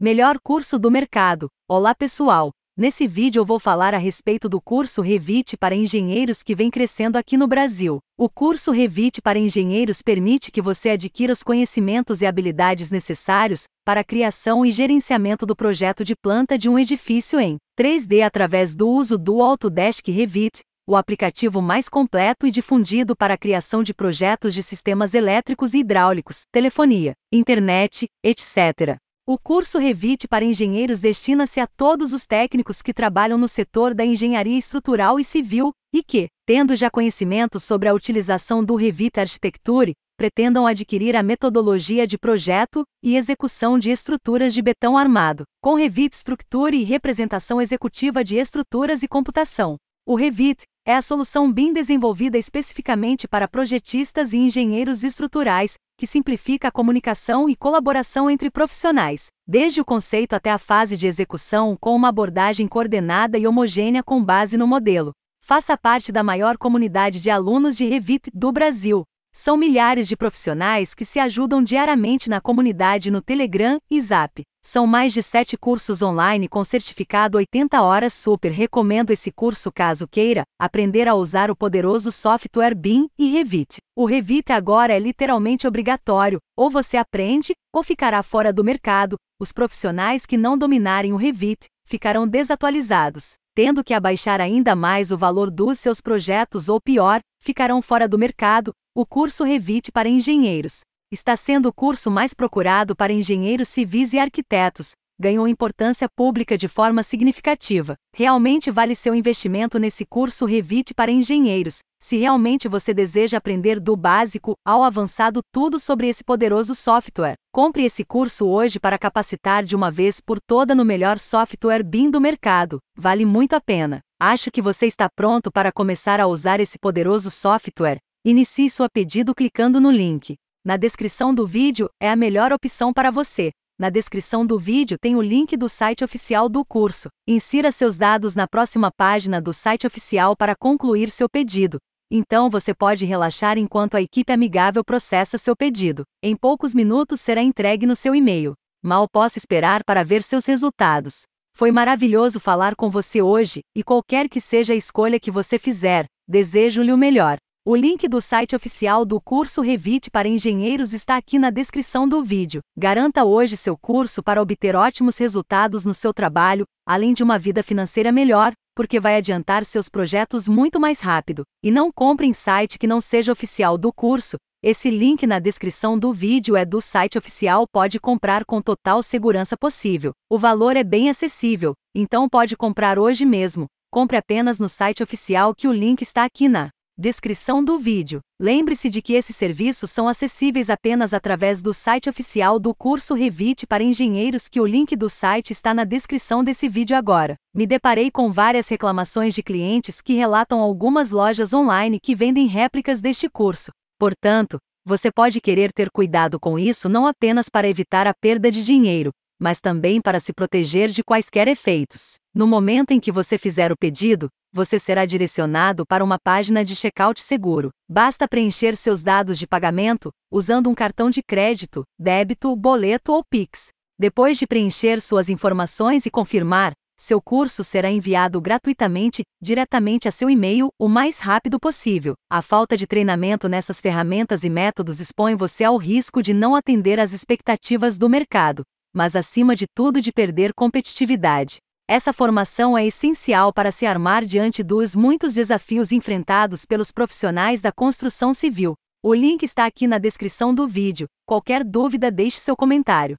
Melhor curso do mercado. Olá pessoal! Nesse vídeo eu vou falar a respeito do curso Revit para engenheiros que vem crescendo aqui no Brasil. O curso Revit para engenheiros permite que você adquira os conhecimentos e habilidades necessários para a criação e gerenciamento do projeto de planta de um edifício em 3D através do uso do Autodesk Revit, o aplicativo mais completo e difundido para a criação de projetos de sistemas elétricos e hidráulicos, telefonia, internet, etc. O curso Revit para engenheiros destina-se a todos os técnicos que trabalham no setor da engenharia estrutural e civil e que, tendo já conhecimento sobre a utilização do Revit Architecture, pretendam adquirir a metodologia de projeto e execução de estruturas de betão armado, com Revit Structure e representação executiva de estruturas e computação. O Revit é a solução BIM desenvolvida especificamente para projetistas e engenheiros estruturais, que simplifica a comunicação e colaboração entre profissionais, desde o conceito até a fase de execução, com uma abordagem coordenada e homogênea com base no modelo. Faça parte da maior comunidade de alunos de Revit do Brasil. São milhares de profissionais que se ajudam diariamente na comunidade no Telegram e Zap. São mais de sete cursos online com certificado 80 horas super. Recomendo esse curso caso queira aprender a usar o poderoso software BIM e Revit. O Revit agora é literalmente obrigatório, ou você aprende, ou ficará fora do mercado. Os profissionais que não dominarem o Revit ficarão desatualizados, tendo que abaixar ainda mais o valor dos seus projetos ou pior, ficarão fora do mercado, o curso Revit para engenheiros está sendo o curso mais procurado para engenheiros civis e arquitetos. Ganhou importância pública de forma significativa. Realmente vale seu investimento nesse curso Revit para engenheiros. Se realmente você deseja aprender do básico ao avançado tudo sobre esse poderoso software, compre esse curso hoje para capacitar de uma vez por toda no melhor software BIM do mercado. Vale muito a pena. Acho que você está pronto para começar a usar esse poderoso software. Inicie sua pedido clicando no link. Na descrição do vídeo é a melhor opção para você. Na descrição do vídeo tem o link do site oficial do curso. Insira seus dados na próxima página do site oficial para concluir seu pedido. Então você pode relaxar enquanto a equipe amigável processa seu pedido. Em poucos minutos será entregue no seu e-mail. Mal posso esperar para ver seus resultados. Foi maravilhoso falar com você hoje, e qualquer que seja a escolha que você fizer, desejo-lhe o melhor. O link do site oficial do curso Revit para engenheiros está aqui na descrição do vídeo. Garanta hoje seu curso para obter ótimos resultados no seu trabalho, além de uma vida financeira melhor, porque vai adiantar seus projetos muito mais rápido. E não compre em site que não seja oficial do curso. Esse link na descrição do vídeo é do site oficial, pode comprar com total segurança possível. O valor é bem acessível, então pode comprar hoje mesmo. Compre apenas no site oficial que o link está aqui na Descrição do vídeo. Lembre-se de que esses serviços são acessíveis apenas através do site oficial do curso Revit para engenheiros que o link do site está na descrição desse vídeo agora. Me deparei com várias reclamações de clientes que relatam algumas lojas online que vendem réplicas deste curso. Portanto, você pode querer ter cuidado com isso não apenas para evitar a perda de dinheiro, mas também para se proteger de quaisquer efeitos. No momento em que você fizer o pedido, você será direcionado para uma página de checkout seguro. Basta preencher seus dados de pagamento usando um cartão de crédito, débito, boleto ou Pix. Depois de preencher suas informações e confirmar, seu curso será enviado gratuitamente, diretamente a seu e-mail, o mais rápido possível. A falta de treinamento nessas ferramentas e métodos expõe você ao risco de não atender às expectativas do mercado mas acima de tudo de perder competitividade. Essa formação é essencial para se armar diante dos muitos desafios enfrentados pelos profissionais da construção civil. O link está aqui na descrição do vídeo. Qualquer dúvida, deixe seu comentário.